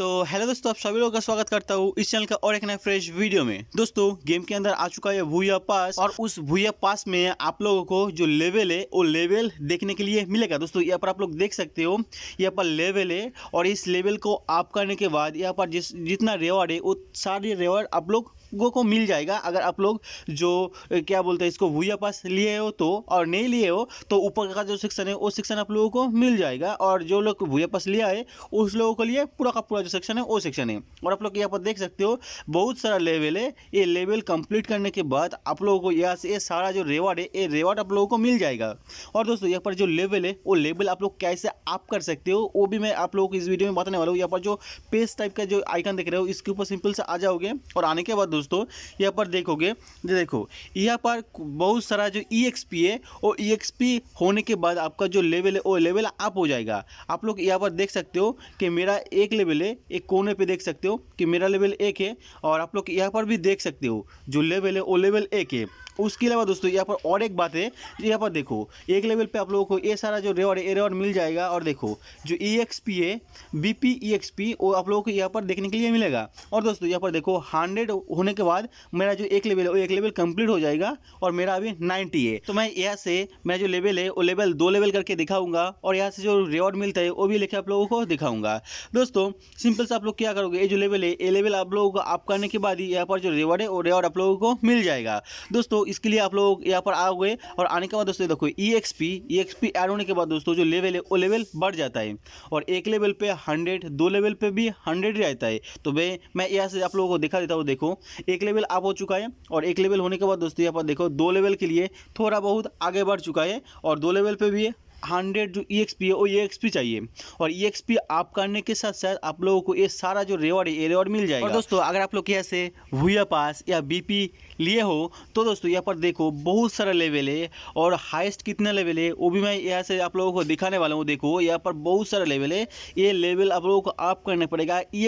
तो हेलो दोस्तों आप सभी लोगों का स्वागत करता हूँ इस चैनल का और एक नए फ्रेश वीडियो में दोस्तों गेम के अंदर आ चुका है भूया पास और उस भूया पास में आप लोगों को जो लेवल है वो लेवल देखने के लिए मिलेगा दोस्तों यहाँ पर आप लोग देख सकते हो यहाँ पर लेवल है और इस लेवल को आप करने के बाद यहाँ पर जिस जितना रिवॉर्ड है वो सारे रिवॉर्ड आप लोग लोगों को मिल जाएगा अगर आप लोग जो क्या बोलते हैं इसको भूया पास लिए हो तो और नहीं लिए हो तो ऊपर का जो सेक्शन है वो सेक्शन आप लोगों को मिल जाएगा और जो लोग भूया पास लिया है उस लोगों के लिए पूरा का पूरा जो सेक्शन है वो सेक्शन है और आप लोग यहाँ पर देख सकते हो बहुत सारा लेवल है ये लेवल कंप्लीट करने के बाद आप लोगों को यहाँ से ये सारा जो रेवार्ड है ये रिवार्ड आप लोगों को मिल जाएगा और दोस्तों यहाँ पर जो लेवल है वो लेवल आप लोग कैसे आप कर सकते हो वो भी मैं आप लोगों को इस वीडियो में बताने वाला हूँ यहाँ पर जो पेज टाइप का जो आइकन देख रहे हो इसके ऊपर सिंपल से आ जाओगे और आने के बाद दोस्तों यहाँ पर देखोगे देखो यहाँ पर बहुत सारा जो ई e है और ई e होने के बाद आपका जो लेवल है वो लेवल अप हो जाएगा आप लोग यहाँ पर देख सकते हो कि मेरा एक लेवल है एक कोने पे देख सकते हो कि मेरा लेवल एक है और आप लोग यहाँ पर भी देख सकते हो जो लेवल है वो लेवल एक है उसके अलावा दोस्तों यहाँ पर और एक बात है यहाँ पर देखो एक लेवल पे आप लोगों को ये सारा जो रेवॉर्ड है ये रेवॉर्ड मिल जाएगा और देखो जो ई एक्स पी है B P E X P वो आप लोगों को यहाँ पर देखने के लिए मिलेगा और दोस्तों यहाँ पर देखो हंड्रेड होने होने के बाद मेरा जो एक लेवल है वो एक लेवल कंप्लीट हो जाएगा और मेरा अभी नाइन्टी है तो मैं यहाँ से मेरा जो लेवल है वो लेवल दो लेवल करके दिखाऊंगा और यहाँ से जो रिवॉर्ड मिलता है वो भी लेके आप लोगों को दिखाऊंगा दोस्तों सिंपल से आप लोग क्या करोगे ये जो लेवल है ये लेवल आप लोगों को आप करने के बाद ही यहाँ पर जो रिवॉर्ड है वो रिवॉर्ड आप लोगों को मिल जाएगा दोस्तों इसके लिए आप लोग यहाँ पर आओगे और आने के बाद दोस्तों देखो E X P E X P add होने के बाद दोस्तों जो लेवल है वो लेवल बढ़ जाता है और एक लेवल पे हंड्रेड दो लेवल पे भी हंड्रेड रहता है तो भाई मैं यहाँ से आप लोगों को दिखा देता हूँ देखो एक लेवल आप हो चुका है और एक लेवल होने के बाद दोस्तों यहाँ पर देखो दो लेवल के लिए थोड़ा बहुत आगे बढ़ चुका है और दो लेवल पर भी हंड्रेड जो ई e है वो ई e चाहिए और ई e आप करने के साथ साथ आप लोगों को ये सारा जो रिवॉर्ड है ये रिवॉर्ड मिल जाएगा और दोस्तों अगर आप लोग कैसे भूया पास या बीपी लिए हो तो दोस्तों यहाँ पर देखो बहुत सारा लेवल है और हाइस्ट कितना लेवल है वो भी मैं यहाँ से आप लोगों को दिखाने वाला हूँ देखो यहाँ पर बहुत सारा लेवल है ये लेवल आप लोगों को आप करना पड़ेगा ई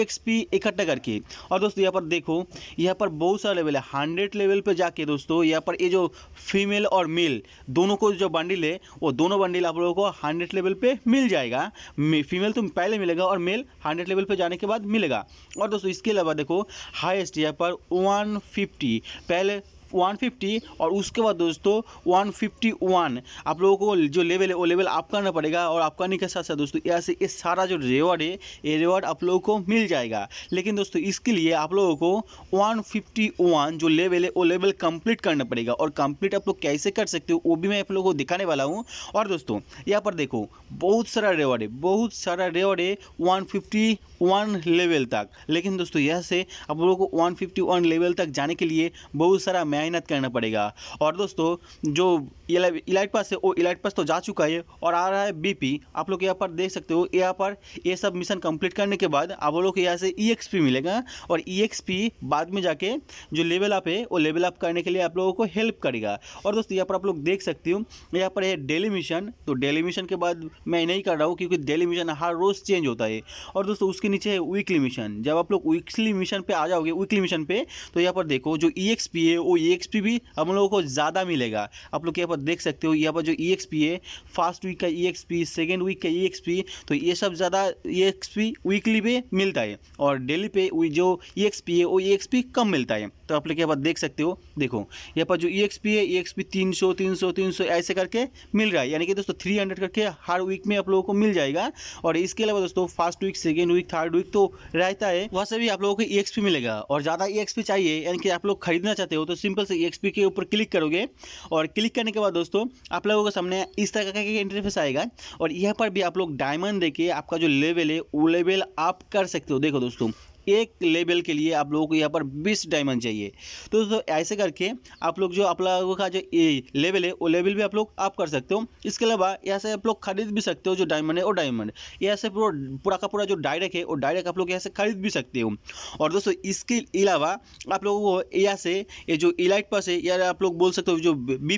इकट्ठा करके और दोस्तों यहाँ पर देखो यहाँ पर बहुत सारा लेवल है हंड्रेड लेवल पर जाके दोस्तों यहाँ पर ये जो फीमेल और मेल दोनों को जो बंडिल है वो दोनों बंडिल आप लोगों को हंड्रेड लेवल पर मिल जाएगा फीमेल तो पहले मिलेगा और मेल हंड्रेड लेवल पर जाने के बाद मिलेगा और दोस्तों इसके अलावा देखो हाइस्ट यहाँ पर वन फिफ्टी पहले le 150 और उसके बाद दोस्तों 151 आप लोगों को जो लेवल है वो लेवल आप करना पड़ेगा और आप करने के साथ साथ दोस्तों यहाँ से ये सारा जो रिवॉर्ड है ये रिवॉर्ड आप लोगों को मिल जाएगा लेकिन दोस्तों इसके लिए आप लोगों को 151 जो लेवल है वो लेवल कंप्लीट करना पड़ेगा और कंप्लीट आप लोग कैसे कर सकते हो वो भी मैं आप लोगों को दिखाने वाला हूँ और दोस्तों यहाँ पर देखो बहुत सारा रिवॉर्ड है बहुत सारा रिवॉर्ड है वन लेवल तक लेकिन दोस्तों यहाँ से आप लोगों को वन लेवल तक जाने के लिए बहुत सारा मैच मेहनत करना पड़ेगा और दोस्तों जो इलाइट पास है वो इलाइट पास तो जा चुका है और आ रहा है बीपी आप लोग यहाँ पर देख सकते हो यहाँ पर ये सब मिशन कंप्लीट करने के बाद आप लोग यहाँ से ई e मिलेगा और ई e बाद में जाके जो लेवल अप है वो लेवल अप करने के लिए आप लोगों को हेल्प करेगा और दोस्तों यहाँ पर आप लोग देख सकते हो यहाँ पर है डेली मिशन तो डेली मिशन के बाद मैं नहीं कर रहा हूँ क्योंकि डेली मिशन हर रोज़ चेंज होता है और दोस्तों उसके नीचे है वीकली मिशन जब आप लोग वीकली मिशन पे आ जाओगे वीकली मिशन पे तो यहाँ पर देखो जो ई e है वो ई ई e भी हम लोगों को ज़्यादा मिलेगा आप लोग यहाँ पर देख सकते हो यहाँ पर जो ई e है फर्स्ट वीक का ई सेकेंड वीक का ई e तो ये सब ज़्यादा ई वीकली पे मिलता है और डेली पे जो ई है वो ई कम मिलता है तो आप लोग यहाँ पर देख सकते हो देखो यहाँ पर जो ई e है ई एक्स पी तीन सौ तीन सौ तीन सौ ऐसे करके मिल रहा है यानी कि दोस्तों थ्री हंड्रेड करके हर वीक में आप लोगों को मिल जाएगा और इसके अलावा दोस्तों first week second week third week तो रहता है वहाँ से भी आप लोगों को ई e मिलेगा और ज़्यादा ई एक्स पी चाहिए यानी कि आप लोग खरीदना चाहते हो तो सिंपल से ई e के ऊपर क्लिक करोगे और क्लिक करने के बाद दोस्तों आप लोगों के सामने इस तरह का इंटरफेस आएगा और यहाँ पर भी आप लोग डायमंड देके आपका जो लेवल है वो लेवल आप कर सकते हो देखो दोस्तों एक लेवल के लिए आप लोगों को यहाँ पर बीस डायमंड चाहिए तो दोस्तों ऐसे करके आप लोग जो आप लोगों का जो ए लेवल है वो लेवल भी आप लोग आप कर सकते हो इसके अलावा यहाँ से आप लोग खरीद भी सकते हो जो डायमंड है वो डायमंड यहाँ से पूरा पूरा का पूरा जो डायरेक्ट है वो डायरेक्ट आप लोग यहाँ से खरीद भी सकते हो और दोस्तों इसके अलावा आप लोगों को यहाँ से ये जो इलाइट पास है या आप लोग बोल सकते हो जो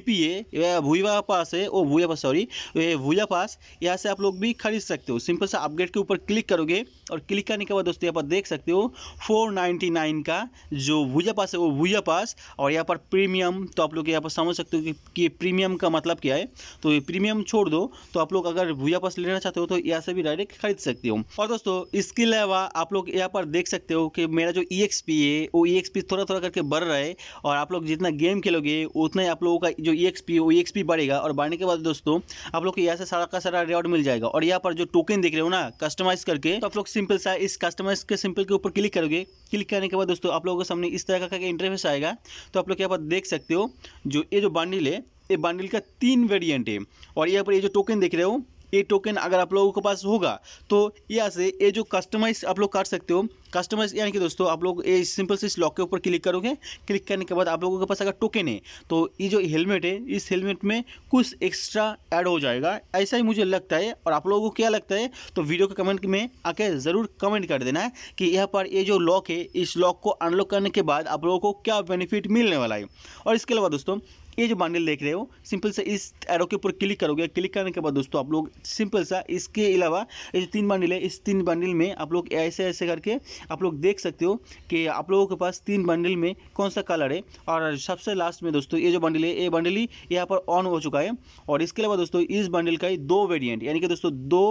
पी है या भूया पास है वो भूया पास सॉरी भूया पास यहाँ से आप लोग भी खरीद सकते हो सिंपल सा अपग्रेड के ऊपर क्लिक करोगे और क्लिक करने के बाद दोस्तों यहाँ पर देख सकते हो हो फोर नाइन्टी नाइन का जो भुजा पास है वो भुजा पास और यहाँ पर प्रीमियम तो आप लोग यहाँ पर समझ सकते हो कि, कि प्रीमियम का मतलब क्या है तो ये प्रीमियम छोड़ दो तो आप लोग अगर भुजा पास लेना चाहते हो तो यहाँ से भी डायरेक्ट खरीद सकते हो और दोस्तों इसके अलावा आप लोग यहाँ पर देख सकते हो कि मेरा जो ई e है वो ई e थोड़ा थोड़ा करके बढ़ रहा है और आप लोग जितना गेम खेलोगे उतना ही आप लोगों का जो ई e है वो ई बढ़ेगा और बढ़ने के बाद दोस्तों आप लोग को यहाँ से सारा का सारा रिवॉर्ड मिल जाएगा और यहाँ पर जो टोकन देख रहे हो ना कस्टमाइज करके तो आप लोग सिंपल सा इस कस्टमाइज के सिंपल के ऊपर ऊपर क्लिक करोगे क्लिक करने के बाद दोस्तों आप लोगों के सामने इस तरह का इंटरफेस आएगा तो आप लोग यहाँ पर देख सकते हो जो ये जो बांडिल है ये बांडिल का तीन वेरिएंट है और यहाँ पर ये जो टोकन देख रहे हो ये टोकन अगर आप लोगों के पास होगा तो यहाँ से ये जो कस्टमाइज आप लोग कर सकते हो कस्टमाइज यानी कि दोस्तों आप लोग ये सिंपल से इस लॉक के ऊपर क्लिक करोगे क्लिक करने के बाद आप लोगों के पास अगर टोकन है तो ये जो हेलमेट है इस हेलमेट में कुछ एक्स्ट्रा ऐड हो जाएगा ऐसा ही मुझे लगता है और आप लोगों को क्या लगता है तो वीडियो के कमेंट में आके ज़रूर कमेंट कर देना है कि यहाँ पर ये जो लॉक है इस लॉक को अनलॉक करने के बाद आप लोगों को क्या बेनिफिट मिलने वाला है और इसके अलावा दोस्तों ये जो बांडिल देख रहे हो सिंपल सा इस एरो के ऊपर क्लिक करोगे क्लिक करने के बाद दोस्तों आप लोग सिंपल सा इसके अलावा ये जो तीन बांडिल है इस तीन बांडिल में आप लोग ऐसे ऐसे करके आप लोग देख सकते हो कि आप लोगों के पास तीन बंडल में कौन सा कलर है और सबसे लास्ट में दोस्तों ये जो बंडल है ये बंडल ही यहाँ पर ऑन हो चुका है और इसके अलावा दोस्तों इस बंडल का ही दो वेरियंट यानी कि दोस्तों दो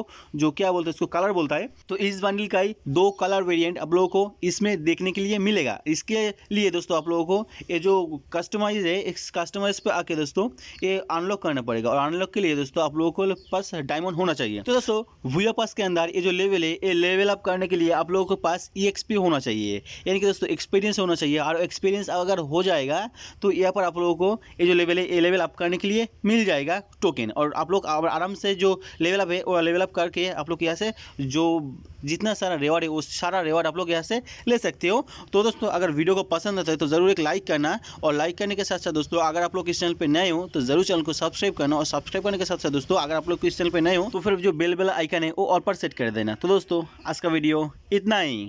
जो क्या बोलते हैं इसको कलर बोलता है तो इस बंडल का ही दो कलर वेरियंट आप लोगों को इसमें देखने के लिए मिलेगा इसके लिए दोस्तों आप लोगों को ये जो कस्टमाइज है इस कस्टमाइज डिवाइस पे आके दोस्तों ये अनलॉक करना पड़ेगा और अनलॉक के लिए दोस्तों आप लोगों के पास डायमंड होना चाहिए तो दोस्तों वीओ पास के अंदर ये जो लेवल है ये लेवल अप करने के लिए आप लोगों के पास ई e होना चाहिए यानी कि दोस्तों एक्सपीरियंस होना चाहिए और एक्सपीरियंस अगर हो जाएगा तो यहाँ पर आप लोगों को ये जो लेवल है ये लेवल अप करने के लिए मिल जाएगा टोकन और आप लोग आराम से जो लेवल अप है वो लेवल अप करके आप लोग यहाँ से जो जितना सारा रिवॉर्ड है वो सारा रिवॉर्ड आप लोग यहाँ से ले सकते हो तो दोस्तों अगर वीडियो को पसंद आता है तो ज़रूर एक लाइक करना और लाइक करने के साथ साथ दोस्तों अगर आप लोग लोग इस चैनल पर नए हो तो जरूर चैनल को सब्सक्राइब करना और सब्सक्राइब करने के साथ साथ दोस्तों अगर आप लोग इस चैनल पर नए हो तो फिर जो बेल बेल आइकन है वो ऑल पर सेट कर देना तो दोस्तों आज का वीडियो इतना ही